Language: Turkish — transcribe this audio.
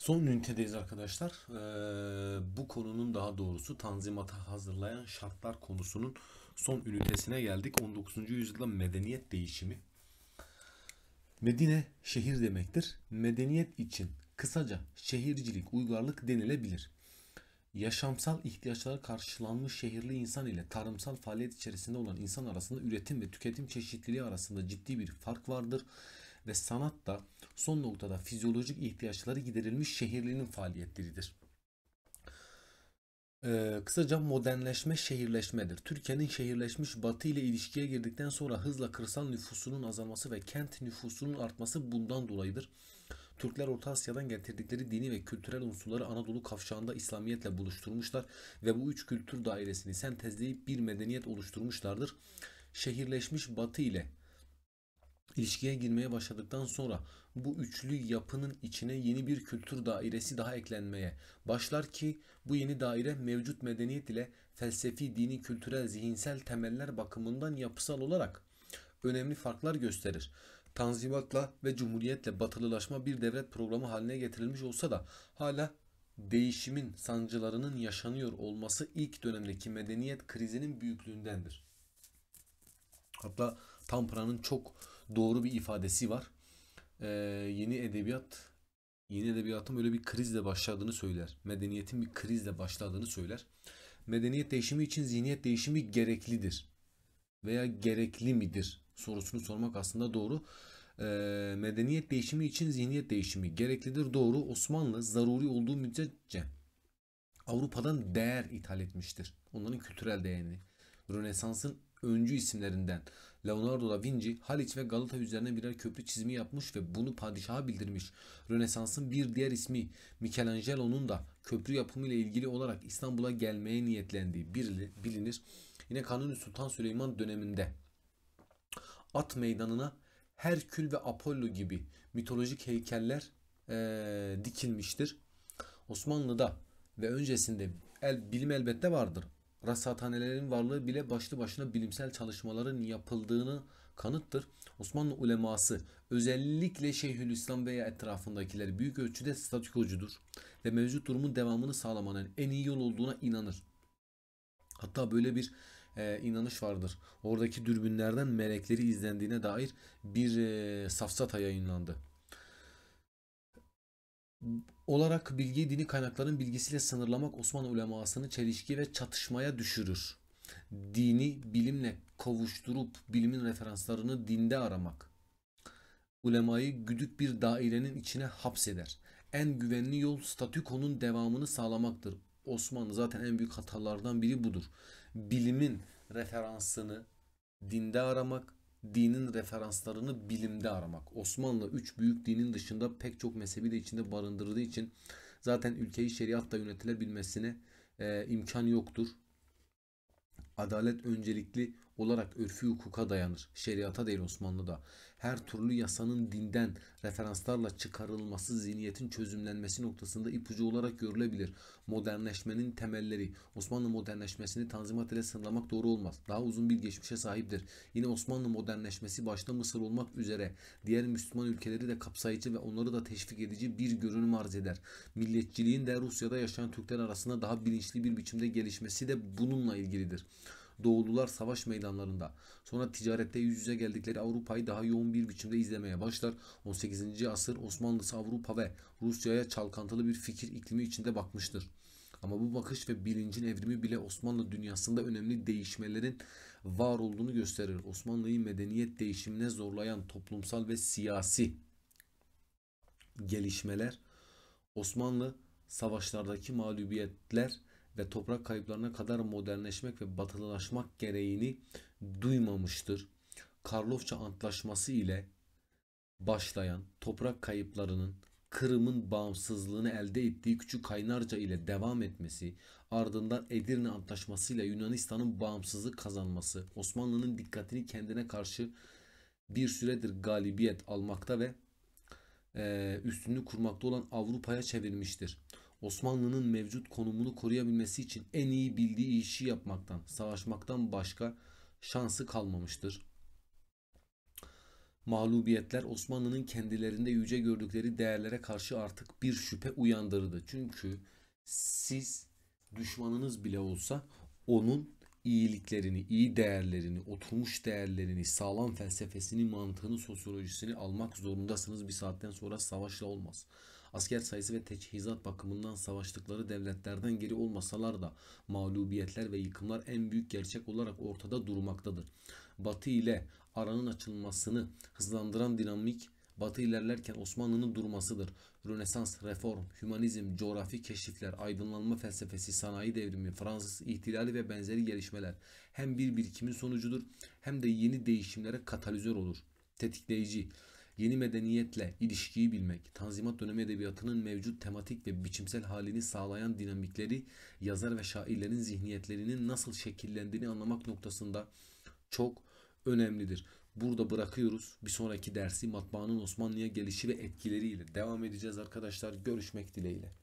Son ünitedeyiz arkadaşlar. Ee, bu konunun daha doğrusu Tanzimat'a hazırlayan şartlar konusunun son ünitesine geldik. 19. yüzyılda medeniyet değişimi. Medine şehir demektir. Medeniyet için kısaca şehircilik, uygarlık denilebilir. Yaşamsal ihtiyaçlara karşılanmış şehirli insan ile tarımsal faaliyet içerisinde olan insan arasında üretim ve tüketim çeşitliliği arasında ciddi bir fark vardır ve sanat da son noktada fizyolojik ihtiyaçları giderilmiş şehirlinin faaliyetleridir. Ee, kısaca modernleşme şehirleşmedir. Türkiye'nin şehirleşmiş batı ile ilişkiye girdikten sonra hızla kırsal nüfusunun azalması ve kent nüfusunun artması bundan dolayıdır. Türkler Orta Asya'dan getirdikleri dini ve kültürel unsurları Anadolu kavşağında İslamiyet'le buluşturmuşlar ve bu üç kültür dairesini sentezleyip bir medeniyet oluşturmuşlardır. Şehirleşmiş batı ile ilişkiye girmeye başladıktan sonra bu üçlü yapının içine yeni bir kültür dairesi daha eklenmeye başlar ki bu yeni daire mevcut medeniyet ile felsefi, dini, kültürel, zihinsel temeller bakımından yapısal olarak önemli farklar gösterir. Tanzimatla ve Cumhuriyet'le batılılaşma bir devlet programı haline getirilmiş olsa da hala değişimin sancılarının yaşanıyor olması ilk dönemdeki medeniyet krizinin büyüklüğündendir. Hatta Tanpınar'ın çok doğru bir ifadesi var. Ee, yeni edebiyat yeni edebiyatın böyle bir krizle başladığını söyler. Medeniyetin bir krizle başladığını söyler. Medeniyet değişimi için zihniyet değişimi gereklidir veya gerekli midir sorusunu sormak aslında doğru. Ee, medeniyet değişimi için zihniyet değişimi gereklidir doğru. Osmanlı zaruri olduğu müddetçe Avrupa'dan değer ithal etmiştir. Onların kültürel değerini. Rönesans'ın öncü isimlerinden Leonardo da Vinci Haliç ve Galata üzerine birer köprü çizimi yapmış ve bunu padişaha bildirmiş. Rönesans'ın bir diğer ismi Michelangelo'nun da köprü yapımı ile ilgili olarak İstanbul'a gelmeye niyetlendiği bilinir. Yine Kanuni Sultan Süleyman döneminde at meydanına Herkül ve Apollo gibi mitolojik heykeller ee, dikilmiştir. Osmanlı'da ve öncesinde el, bilim elbette vardır rasathanelerin varlığı bile başlı başına bilimsel çalışmaların yapıldığını kanıttır. Osmanlı uleması özellikle Şeyhülislam veya etrafındakiler büyük ölçüde statikocudur ve mevcut durumun devamını sağlamanın en iyi yol olduğuna inanır. Hatta böyle bir e, inanış vardır. Oradaki dürbünlerden melekleri izlendiğine dair bir e, safsata yayınlandı olarak bilgiyi dini kaynakların bilgisiyle sınırlamak Osmanlı ulemasını çelişki ve çatışmaya düşürür. Dini bilimle kavuşturup bilimin referanslarını dinde aramak. Ulemayı güdük bir dairenin içine hapseder. En güvenli yol statükonun devamını sağlamaktır. Osmanlı zaten en büyük hatalardan biri budur. Bilimin referansını dinde aramak, dinin referanslarını bilimde aramak. Osmanlı üç büyük dinin dışında pek çok mezhebi de içinde barındırdığı için zaten ülkeyi şeriatla yönetilebilmesine e, imkan yoktur. Adalet öncelikli olarak örfü hukuka dayanır. Şeriata değil Osmanlı'da. Her türlü yasanın dinden referanslarla çıkarılması zihniyetin çözümlenmesi noktasında ipucu olarak görülebilir. Modernleşmenin temelleri. Osmanlı modernleşmesini tanzimat ile sınırlamak doğru olmaz. Daha uzun bir geçmişe sahiptir. Yine Osmanlı modernleşmesi başta Mısır olmak üzere diğer Müslüman ülkeleri de kapsayıcı ve onları da teşvik edici bir görünüm arz eder. Milliyetçiliğin de Rusya'da yaşayan Türkler arasında daha bilinçli bir biçimde gelişmesi de bununla ilgilidir. Doğulular savaş meydanlarında. Sonra ticarette yüz yüze geldikleri Avrupa'yı daha yoğun bir biçimde izlemeye başlar. 18. asır Osmanlısı Avrupa ve Rusya'ya çalkantılı bir fikir iklimi içinde bakmıştır. Ama bu bakış ve bilincin evrimi bile Osmanlı dünyasında önemli değişmelerin var olduğunu gösterir. Osmanlı'yı medeniyet değişimine zorlayan toplumsal ve siyasi gelişmeler, Osmanlı savaşlardaki mağlubiyetler ve toprak kayıplarına kadar modernleşmek ve batılılaşmak gereğini duymamıştır. Karlofça Antlaşması ile başlayan toprak kayıplarının Kırım'ın bağımsızlığını elde ettiği Küçük Kaynarca ile devam etmesi, ardından Edirne Antlaşması ile Yunanistan'ın bağımsızlık kazanması, Osmanlı'nın dikkatini kendine karşı bir süredir galibiyet almakta ve e, üstünlük kurmakta olan Avrupa'ya çevirmiştir. Osmanlı'nın mevcut konumunu koruyabilmesi için en iyi bildiği işi yapmaktan, savaşmaktan başka şansı kalmamıştır. Mağlubiyetler Osmanlı'nın kendilerinde yüce gördükleri değerlere karşı artık bir şüphe uyandırdı. Çünkü siz düşmanınız bile olsa onun iyiliklerini, iyi değerlerini, oturmuş değerlerini, sağlam felsefesini, mantığını, sosyolojisini almak zorundasınız. Bir saatten sonra savaşla olmaz asker sayısı ve teçhizat bakımından savaştıkları devletlerden geri olmasalar da mağlubiyetler ve yıkımlar en büyük gerçek olarak ortada durmaktadır. Batı ile aranın açılmasını hızlandıran dinamik Batı ilerlerken Osmanlı'nın durmasıdır. Rönesans, reform, hümanizm, coğrafi keşifler, aydınlanma felsefesi, sanayi devrimi, Fransız ihtilali ve benzeri gelişmeler hem bir birikimin sonucudur hem de yeni değişimlere katalizör olur. Tetikleyici yeni medeniyetle ilişkiyi bilmek, Tanzimat dönemi edebiyatının mevcut tematik ve biçimsel halini sağlayan dinamikleri, yazar ve şairlerin zihniyetlerinin nasıl şekillendiğini anlamak noktasında çok önemlidir. Burada bırakıyoruz. Bir sonraki dersi matbaanın Osmanlı'ya gelişi ve etkileriyle devam edeceğiz arkadaşlar. Görüşmek dileğiyle.